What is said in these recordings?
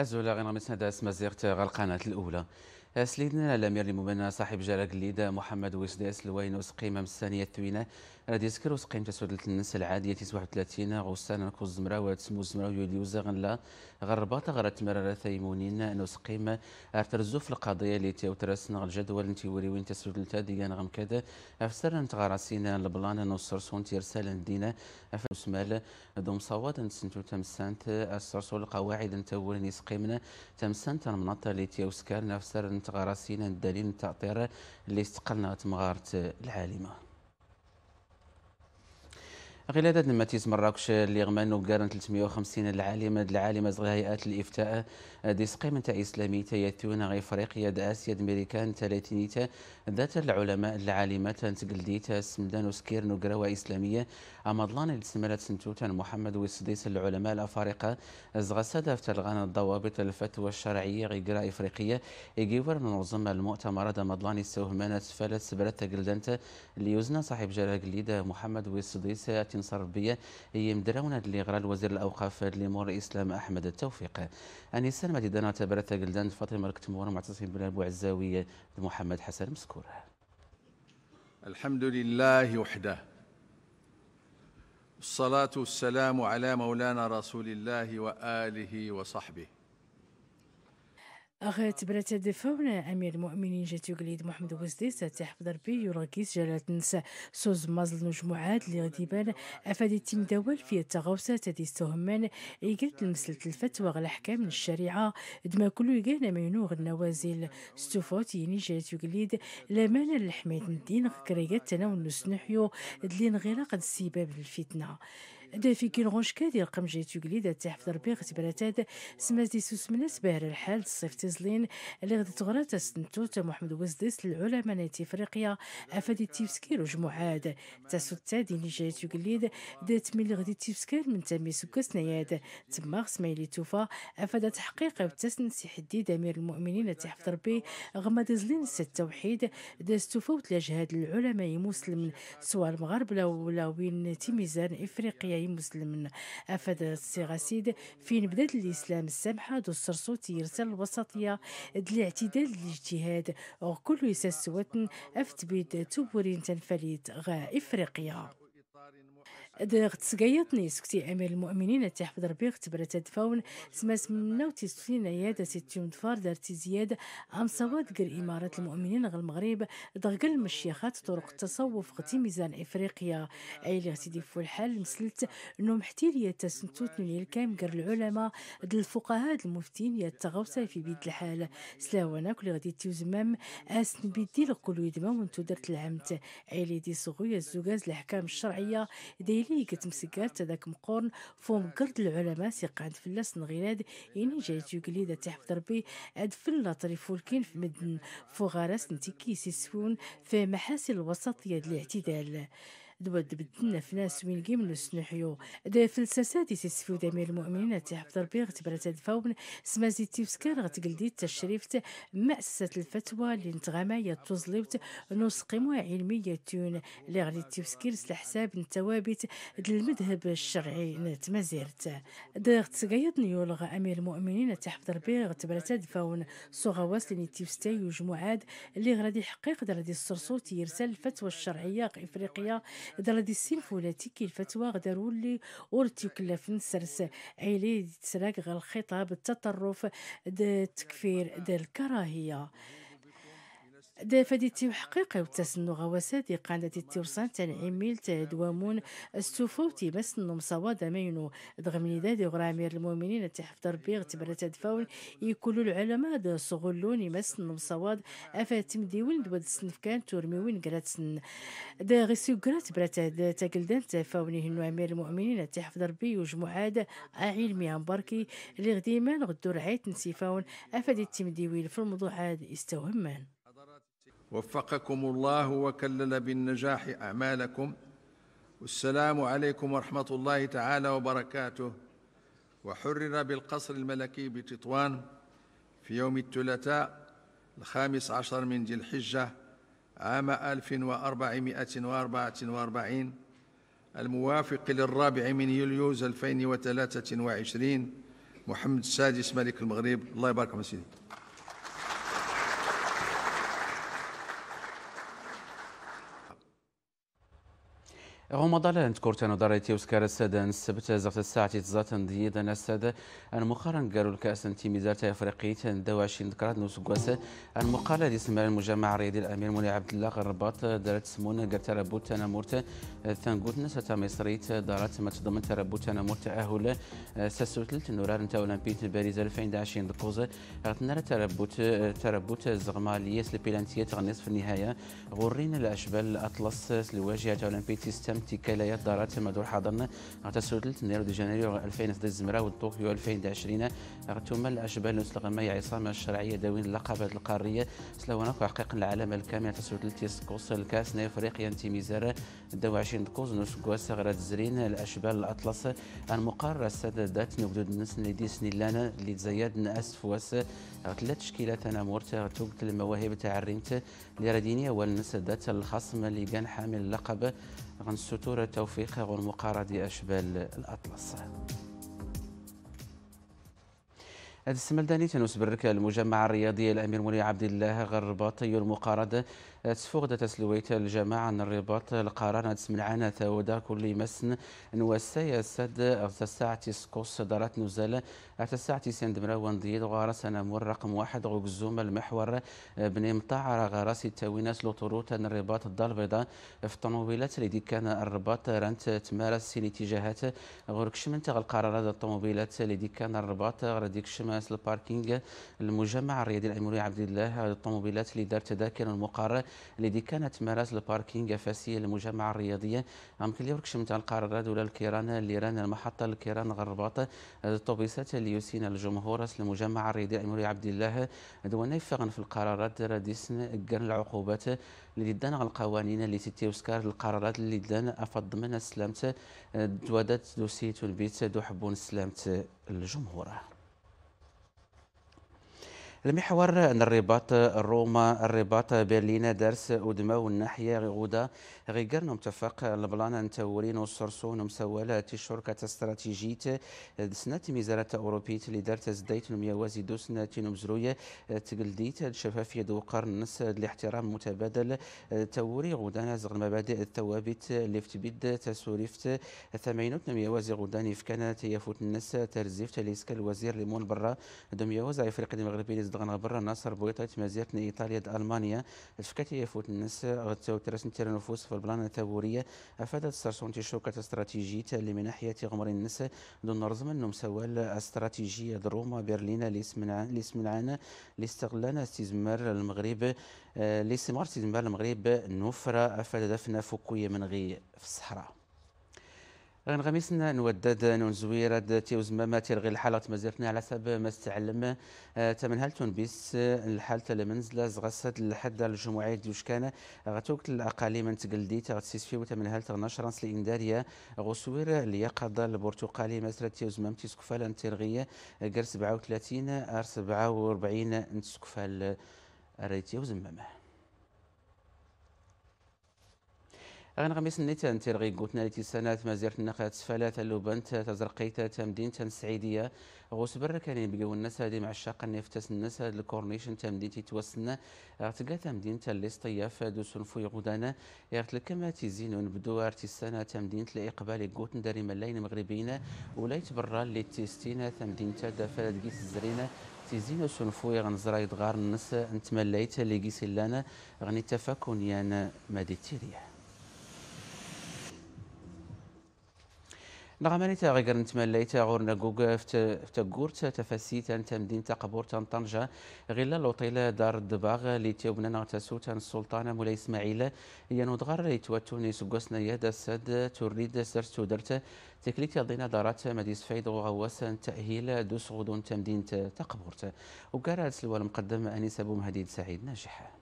أزولا غير مسند أسمى زيرت القناة الأولى سليدنا الأمير المبنى صاحب جارة جليدة محمد ويسداس لوين أسقيم الثانية الثوينة راد يسكر وسقيم تسود الناس العادية 31 غسان نكو الزمرة وتسمو الزمرة ويوليوزا غنلا غرباطة غرات مرارة ثيمونين أن أسقيم ارترزو في القضية اللي تيوترس نغ الجدول انتي وريوين تسود لتا ديان غمكاد أفسر نتغارسين البلان نوصرسون تيرسال دينا أفسمال دوم صواد نسنتو تمسانت أسرسو القواعد انت نتاول نسقيمنا تمسانت المناطة اللي تيوسكار نفسر تغرسين الدليل نتاع اللي استقلنا تمغارت العالمه غلادة الماتيز مراكش اللي غمانو كارن 350 العالمة العالمة هيئات الإفتاء ديس قيمة إسلامية يثون غي فريقية آسيا أمريكان ثلاثينية ذات العلماء العالمات تقلديتا سمدان وسكير نقراوة إسلامية أمضلان السمالة سنتوتا محمد وسديس العلماء الأفارقة زغسادة تلغان الضوابط الفتوى الشرعية غيقرا إفريقية إجيور منظم المؤتمر دمضلان السوهمانة فلت قلدانتا اللي ليوزنا صاحب جلاجليدة محمد وسديس نصر ربية يمدرون اللي غرى الوزير الأوقاف اللي مور إسلام أحمد التوفيق أني سلمة دانا تبرث قلدان فاطمة مركت مورا معتصم بن بوعزاوي محمد حسن مسكور الحمد لله وحده الصلاة والسلام على مولانا رسول الله وآله وصحبه أغات بلاتة دفونا أمير المؤمنين جاتو قليد محمد وزديس تحفظ ربي يراكيس جلالة نسا سوز مازل مجموعات اللي غادي أفادي تيم دول في التغوصة تدي استهمان إيقلت المسلة الفتوى على حكام الشريعة دما كلو يقانا مينوغ النوازل ستوفوت يني جاتو قليد لمانا الحميد الدين غكريقات تناول نسنحيو دلين غير قد السباب للفتنة في دافيكي الغنشكة ديال قمجة تقليد تحفظ ربي اختبارات دي سوس من سباير الحال الصيف تزلين اللي غدت تغرى تستنتوت محمد وزدس للعلماء نات افريقيا افادي تيفسكير تا تاسو دي نجاية تقليد دات ملي غدي تيفسكير من تامي سكس نياد تما سمايلي توفا افادا تحقيق وتسن سي حديد امير المؤمنين تحفظ ربي غما دزلين توحيد داز توفا وتلاجهاد العلماء مسلم سواء المغرب ولا وين تيميزان افريقيا كاين مسلم أفاد السي غسيد فين بدات الإسلام السمحة دو السرسوت يرسل الوسطية الاعتدال الاجتهاد وكل يسسوتن أفتبيد تبورين تنفليت غا إفريقيا دغت تسقيطني سكتي امير المؤمنين تحفظ ربي اختبر تدفون سماس منو وتسوين عيادة ستيوم دفار دارتي زيادة عم صواد قر إمارة المؤمنين غ المغرب دغقل المشيخات طرق التصوف غتي ميزان إفريقيا اي عيلي غتي ديفو الحال مسلت نو محتي ليا تسنتوت نولي الكام قر العلماء د الفقهاء المفتين يا في بيد الحال سلاوانا كل غادي تيوزمام اسن بيدي لقلو يدما وانتو درت العمت اي عيلي دي صغوية الزجاز الأحكام الشرعية دايلي اللي كتمسكات هذاك مقورن فوم قرد العلماء سي سيق في اللاس نغيلاد يعني جات يقليد تحفظ ربي في فلا فولكين في مدن فوغارس نتيكي سيسفون في محاسن الوسطية الاعتدال دود بدنا في ناس وين قيم نحيو دا فلسسة دي تسفيو دمير المؤمنين تحب ضربي غتبرة الفون سما زيتي فسكار غتقلدي تشريفت مأسسة الفتوى اللي نتغاما يتوزليبت نسقيمو علمية تون اللي غادي تيفسكير حساب الثوابت المذهب الشرعي نتمازيرت دا غتسقايد نيولغ أمير المؤمنين تحب ضربي غتبرة الفون صغواس اللي تيفستاي وجمعات اللي غادي يحقق غادي الصرصور يرسل الفتوى الشرعية افريقيا دردي السين فولاتي كي الفتوى غدا رولي ورتي كلف نسرس عيلي تسراك غير الخطاب التطرف دا التكفير دا الكراهيه دافد التحقيق وتسن غواسات قاندة التورسان تنعميل تدوامون السفوتي بس النوم صواد مينو دغمني دادي غرامير المؤمنين تحفظ ربيغ اغتبرة تدفاون يكلو العلماء دا صغلون يمس النوم صواد أفاتم ديون دواد سنفكان تورميوين قراتسن دا غيسيو قرات دا تاكلدان تفاوني هنو أمير المؤمنين تحفظ ربي وجمعات علمي بركي اللي غديمان غدو رعاية نسيفاون أفادي التمديوين في الموضوع الموضوعات استوهمان وفقكم الله وكلل بالنجاح اعمالكم والسلام عليكم ورحمه الله تعالى وبركاته وحرر بالقصر الملكي بتطوان في يوم الثلاثاء الخامس عشر من ذي الحجه عام 1444 الموافق للرابع من يوليوز 2023 محمد السادس ملك المغرب الله يبارك فيك سيدي غمضالان كورتان داريتي وسكار السادة السبت زغت الساعة تزاتن ديدا السادة المقارن قالوا الكأس تيميزات أفريقية دواشين ذكرات نوسقواسة المقالة دي سمع المجمع الرياضي الأمير مولي عبد الله الرباط دارت سمون قال تربوت تنامورت ثانقوتنا تا مصريت دارت ما تضمن تربوت تنامور تأهل ساسوتلت نورار نتا أولمبية باريز 2020 دقوزة غتنا تربوت تربوت زغما ليس تغنيس غنصف النهاية غورين الأشبال الأطلس لواجهة أولمبية سيستم انتقاليات دارات في مدور حضرنا غتا 3 نيرو دي جانيريو 2016 وطوكيو 2020 غتوما الاشبال نسلق ما عصامه الشرعيه داوين اللقبات القاريه سلوانا حقيقة العالم الكامل تسهل يسكوس الكاس نايف افريقيا انتي ميزاره داو 20 كوز نسكوا غرات زرين الاشبال الاطلس المقارة السدادات نبدو الناس اللي دي سني لنا اللي تزايد ناس واس غتلا تشكيلات انا مورت غتوكت المواهب تاع الرينت اللي راديني هو الناس الخصم اللي كان حامل اللقب غنستورة توفيقها والمقارة دي أشبال الأطلس هذا السمال داني تنوس بركة المجمع الرياضي الأمير مولي عبد الله غرباطي المقارد تسفوغ تسلويت الجماعة الرباط القرانة سملعانة ودا كل مسن نوسايا سد الساعة سكوس دارات نزال الساعة سند مراوان ديد غارس أنا مور رقم واحد غوكزوم المحور بني مطاع غارس التوينات لطروت الرباط الدار البيضاء في الطموبيلات اللي كان الرباط رانت تمارس سين اتجاهات غورك شمنت القرارات الطموبيلات اللي كان الرباط غاديك شمس الباركينج المجمع الرياضي الامير عبد الله الطموبيلات اللي دارت تذاكر المقر الذي كانت مراز الباركينغ فاسيه للمجمع الرياضيه عم كل يوركش متاع القرارات ولا الكيران اللي رانا المحطه الكيران غرباط الطوبيسات اللي يسين الجمهور المجمع الرياضي امير عبد الله دوانا يفغن في القرارات راديسن كان العقوبات اللي دان القوانين اللي تتي وسكار القرارات اللي دان افض من السلامت دوادات دوسيت والبيت دو حبون السلامت الجمهور المحور الرباط روما الرباط برلين درس ودما والناحية غودا غير متفق البلان تورين وصرصون مسوالة شركة استراتيجية سنة مزارة أوروبية لدار تزديت نميوازي دوسنة نمزروية تقلديت الشفافية دو قرن نس الاحترام متبادل توري غودا زغ المبادئ الثوابت اللي فتبيد تسوريفت ثمينوت نميوازي غودا يفكانت يفوت الناس ترزيفت ليسك الوزير ليمون برا دميوازي افريقيا المغربية زدغنا برا ناصر بويطة مازيرتنا إيطاليا د ألمانيا فكاتي يفوت الناس غتاو ترسن تيرا نفوس في البلانة التابورية أفادت سارسونتي شوكة استراتيجية اللي من ناحية غمر الناس دون نرزم أنهم سوال استراتيجية روما برلين اللي استغلنا استثمار المغرب آه، لاستثمار استثمار المغرب نوفر أفادت دفنا فكوية من غي في الصحراء غنغمسنا نودد نزويرد تيوزما ما تيرغي الحالة مازالتنا على حسب ما استعلم آه، تمن هل تنبيس الحالة المنزلة زغسد الحد الجمعية ديوشكانة غتوكت الأقاليم تقلدي تغتسيس فيه وتمن هل تغنشرنس لإنداريا غصوير اليقظة البرتقالي مسرة تيوزما تيسكفال تيرغية غير 37 أر 47 نتسكفال ريتيوزما غنغمس نيتا انت رغي قوتنا لتي سنات مازالت اللوبان تا زرقيتا تزرقيتا تمدين السعيديه غوس برا كان الناس هادي مع الشاق النفتس الناس هاد الكورنيشن تمدين تيتوسنا مدينة اللي الليسطيه دو في غدانا غتلقى ما تيزين ونبدو ارتي السنه مدينة الاقبال قوتن داري ملاين مغربينا ولايت برا اللي تيستينا تمدين تادا فلات كيس الزرينه تيزين سنفوي غنزرايد غار الناس انتمليت اللي كيسلانا غني تفاكون يانا مادي تيريا نغماني تا غير نتملاي تا غورنا كوكا كورت تفاسي تا مدينة قبور تا طنجة غير لوطيلة دار الدباغ لي تيوبنا نغتاسو تا السلطان مولاي اسماعيل هي ينودغر لي تواتوني سكوسنا يدا السد توريد سرتو تودرت تكليك ضينا دارات مديس فايد وغواس تأهيل دوس غدون قبور تا وكارات المقدم أنيس أبو مهديد سعيد ناجح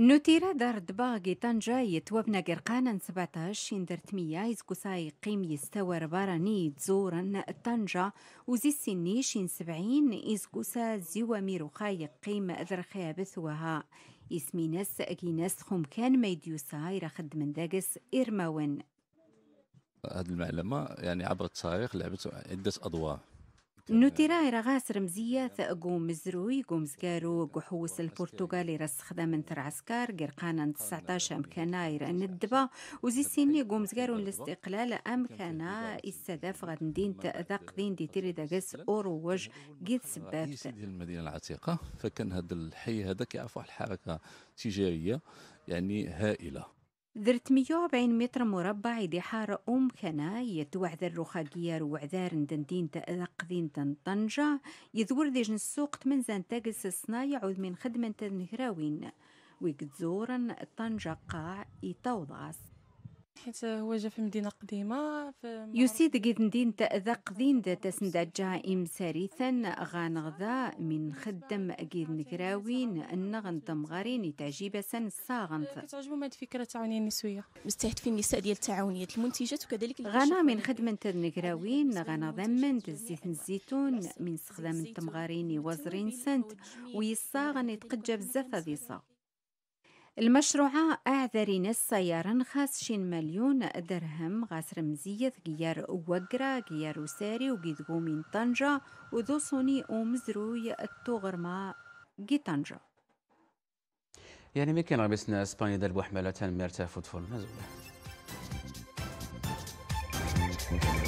نوتيرا دارد باغي طنجة يتوبنا قرقانا 17 شندر تمية يزكوساي قيم يستور باراني تزورا طنجة وزي السني شين سبعين يزكوسا زيوا ميرو ميروخاي قيم ذرخيا بثوها اسمي ناس ناس خم كان ميديو ميديوسا يراخد من داقس إرماون هذه المعلمة يعني عبر التاريخ لعبت عدة أدوار نوتيرا رغاس رمزية ثأقو مزروي قوم زقارو قحوس البرتغالي رسخدا من ترعسكار قرقانا 19 أمكانا ندبا وزي سيني قوم زقارو الاستقلال أمكانا السداف غاد ندين تأذق دين دي تيري داقس أوروج قيد سباب المدينة العتيقة فكان هذا الحي هذا كيعرفوا واحد الحركة تجارية يعني هائلة 340 متر مربع دي حارة أم كنا ذر رخاقية ندندين تأذق ذين تنطنجا يذور ديجن السوق تمنزان تاقس الصنايع من خدمة تنهراوين زورا طنجة قاع يتوضعس حيت هو جا في مدينة قديمة في يسيد قدندين تأذى قديند تسند جا إمساريثا غانغذا من خدم قيد نكراوين النغن غارين يتعجب سن الصاغنت أه، كتعجبو ماد الفكرة التعاونية النسوية مستهدفين في النساء ديال التعاونيات المنتجات وكذلك غانا من خدمة نكراوين غانا ضمن الزيت الزيتون من استخدام التمغارين وزرين سنت ويصاغن يتقجى بزاف هذه المشروعة أعذرين السيارة شين مليون درهم غاس رمزية جيار وقرا جيار وساري وقيدقو من طنجة صوني ومزروي التغرما جي طنجة يعني مي كان غبسنا اسبانيا دل بوحملة مرتا فوتفور مزوله